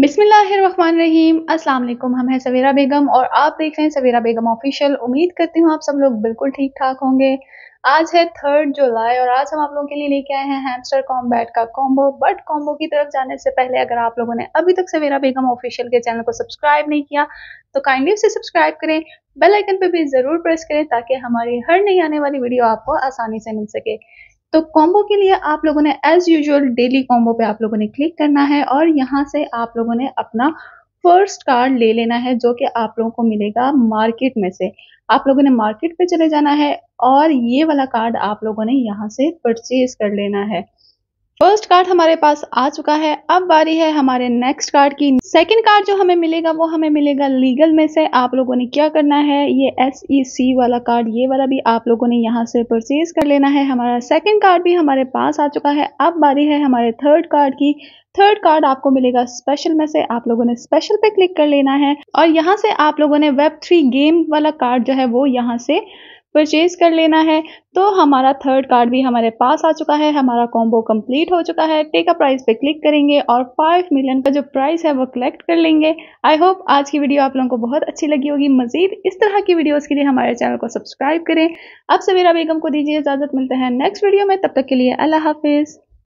बिसमीम असलम हम हैं सवेरा बेगम और आप देख रहे हैं सवेरा बेगम ऑफिशियल उम्मीद करती हूँ आप सब लोग बिल्कुल ठीक ठाक होंगे आज है थर्ड जुलाई और आज हम आप लोगों के लिए लेके आए हैं हैमस्टर कॉम्बैट का कॉम्बो बट कॉम्बो की तरफ जाने से पहले अगर आप लोगों ने अभी तक सवेरा बेगम ऑफिशियल के चैनल को सब्सक्राइब नहीं किया तो काइंडली उसे सब्सक्राइब करें बेल आइकन पे भी ज़रूर प्रेस करें ताकि हमारी हर नई आने वाली वीडियो आपको आसानी से मिल सके तो कॉम्बो के लिए आप लोगों ने एज यूजल डेली कॉम्बो पे आप लोगों ने क्लिक करना है और यहाँ से आप लोगों ने अपना फर्स्ट कार्ड ले लेना है जो कि आप लोगों को मिलेगा मार्केट में से आप लोगों ने मार्केट पे चले जाना है और ये वाला कार्ड आप लोगों ने यहाँ से परचेज कर लेना है फर्स्ट कार्ड हमारे पास आ चुका है अब बारी है हमारे नेक्स्ट कार्ड की सेकंड कार्ड जो हमें मिलेगा वो हमें मिलेगा लीगल में से आप लोगों ने क्या करना है ये एस ई सी वाला कार्ड ये वाला भी आप लोगों ने यहाँ से परचेज कर लेना है हमारा सेकंड कार्ड भी हमारे पास आ चुका है अब बारी है हमारे थर्ड कार्ड की थर्ड कार्ड आपको मिलेगा स्पेशल में से आप लोगों ने स्पेशल पे क्लिक कर लेना है और यहाँ से आप लोगों ने वेब थ्री गेम वाला कार्ड जो है वो यहाँ से परचेज कर लेना है तो हमारा थर्ड कार्ड भी हमारे पास आ चुका है हमारा कॉम्बो कंप्लीट हो चुका है टेक अ प्राइस पे क्लिक करेंगे और फाइव मिलियन का जो प्राइस है वो कलेक्ट कर लेंगे आई होप आज की वीडियो आप लोगों को बहुत अच्छी लगी होगी मजीद इस तरह की वीडियोज़ के लिए हमारे चैनल को सब्सक्राइब करें अब सवेरा बेगम को दीजिए इजाज़त मिलते हैं नेक्स्ट वीडियो में तब तक के लिए अल्लाह हाफिज़